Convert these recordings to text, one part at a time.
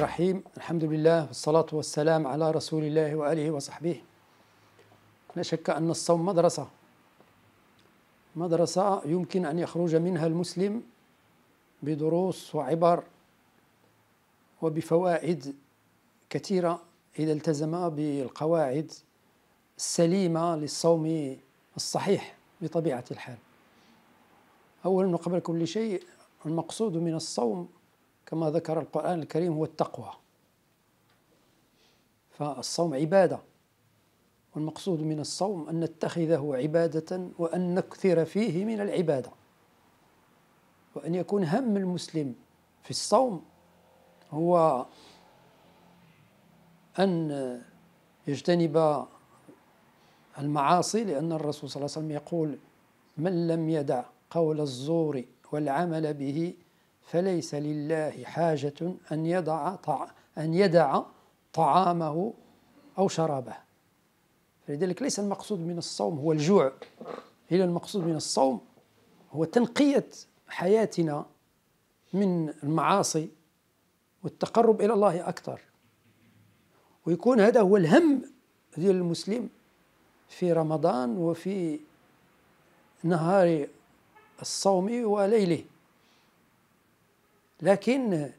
الرحيم الحمد لله والصلاة والسلام على رسول الله وآله وصحبه لا شك أن الصوم مدرسة مدرسة يمكن أن يخرج منها المسلم بدروس وعبر وبفوائد كثيرة إذا التزم بالقواعد السليمة للصوم الصحيح بطبيعة الحال أولا وقبل كل شيء المقصود من الصوم كما ذكر القرآن الكريم هو التقوى فالصوم عبادة والمقصود من الصوم أن نتخذه عبادة وأن نكثر فيه من العبادة وأن يكون هم المسلم في الصوم هو أن يجتنب المعاصي لأن الرسول صلى الله عليه وسلم يقول من لم يدع قول الزور والعمل به فليس لله حاجة أن يضع أن يدع طعامه أو شرابه فلذلك ليس المقصود من الصوم هو الجوع إلا المقصود من الصوم هو تنقية حياتنا من المعاصي والتقرب إلى الله أكثر ويكون هذا هو الهم ديال المسلم في رمضان وفي نهار الصوم وليله لكن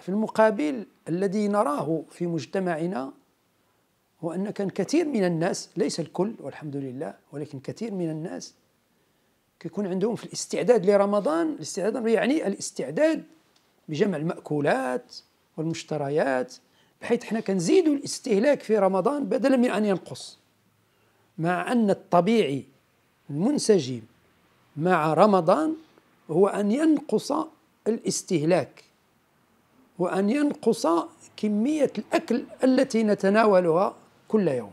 في المقابل الذي نراه في مجتمعنا هو أن كان كثير من الناس ليس الكل والحمد لله ولكن كثير من الناس كيكون عندهم في الاستعداد لرمضان الاستعداد يعني الاستعداد بجمع المأكولات والمشتريات بحيث احنا كنزيدوا الاستهلاك في رمضان بدلا من أن ينقص مع أن الطبيعي المنسجم مع رمضان هو أن ينقص الاستهلاك وأن ينقص كمية الأكل التي نتناولها كل يوم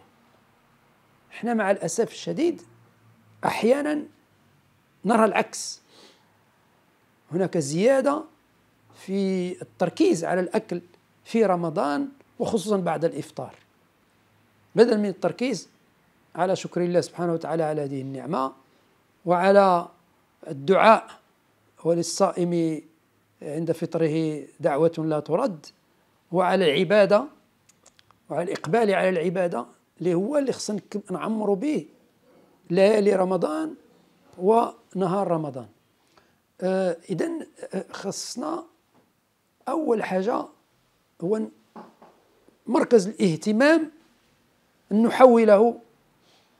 احنا مع الأسف الشديد أحيانا نرى العكس هناك زيادة في التركيز على الأكل في رمضان وخصوصا بعد الإفطار بدل من التركيز على شكر الله سبحانه وتعالى على هذه النعمة وعلى الدعاء وللصائم عند فطره دعوة لا ترد وعلى العبادة وعلى الإقبال على العبادة اللي هو اللي خصنا نعمرو به ليالي رمضان ونهار رمضان آه إذا آه، خصنا أول حاجة هو مركز الاهتمام أن نحوله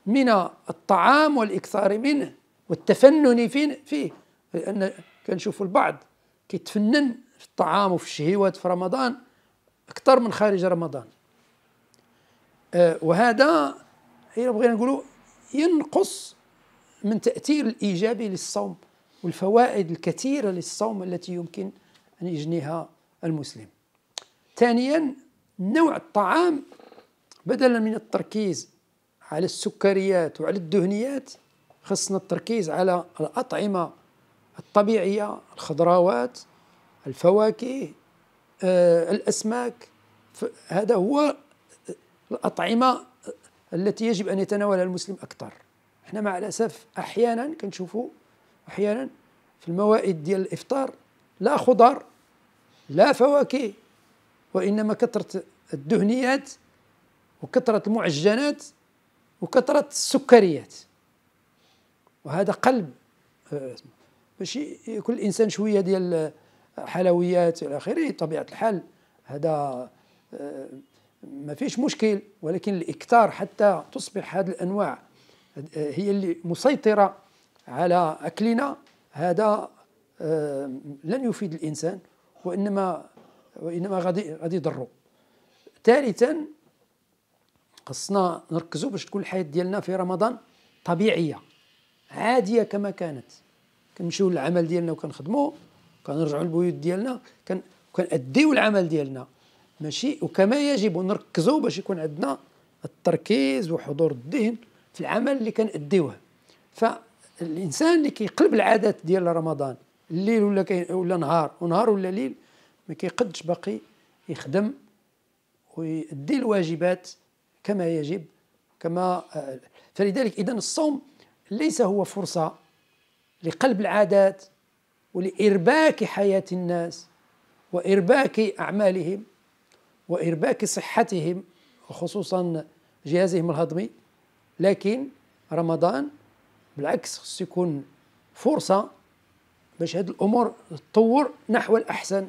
من الطعام والإكثار منه والتفنن فيه لأن كنشوف البعض كيتفنن في الطعام وفي الشهيوات في رمضان اكثر من خارج رمضان أه وهذا الا بغينا نقولوا ينقص من تاثير الايجابي للصوم والفوائد الكثيره للصوم التي يمكن ان يجنيها المسلم ثانيا نوع الطعام بدلا من التركيز على السكريات وعلى الدهنيات خصنا التركيز على الاطعمه الطبيعية الخضراوات الفواكه آه، الأسماك هذا هو الأطعمة التي يجب أن يتناولها المسلم أكثر احنا مع الأسف أحيانا كنشوفوا أحيانا في الموائد ديال الإفطار لا خضر لا فواكه وإنما كثرة الدهنيات وكثرة المعجنات وكثرة السكريات وهذا قلب آه، باش كل انسان شويه ديال حلويات الى اخره طبيعه الحال هذا آه، ما فيش مشكل ولكن الاكثار حتى تصبح هذه الانواع آه، هي اللي مسيطره على اكلنا هذا آه، لن يفيد الانسان وانما وانما غادي غادي يضرو ثالثا خصنا نركزوا باش تكون الحياه ديالنا في رمضان طبيعيه عاديه كما كانت كنمشيو للعمل ديالنا وكنخدمو كنرجعوا للبيوت ديالنا كان كنأديو العمل ديالنا ماشي وكما يجب نركزوا باش يكون عندنا التركيز وحضور الذهن في العمل اللي كنأديوه فالانسان اللي كيقلب العادات ديال رمضان الليل ولا ولا نهار ونهار ولا ليل ما كيقدش باقي يخدم ويؤدي الواجبات كما يجب كما فلذلك اذا الصوم ليس هو فرصه لقلب العادات ولإرباك حياة الناس وإرباك أعمالهم وإرباك صحتهم وخصوصا جهازهم الهضمي لكن رمضان بالعكس سيكون يكون فرصة باش هذه الأمور تطور نحو الأحسن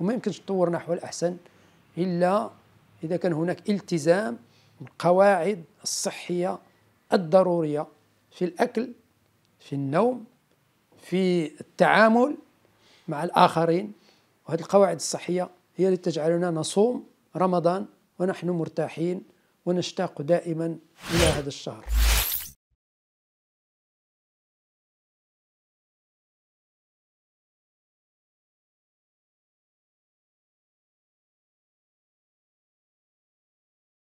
وما يمكنش تطور نحو الأحسن إلا إذا كان هناك التزام بالقواعد الصحية الضرورية في الأكل في النوم في التعامل مع الآخرين وهذه القواعد الصحية هي التي تجعلنا نصوم رمضان ونحن مرتاحين ونشتاق دائما إلى هذا الشهر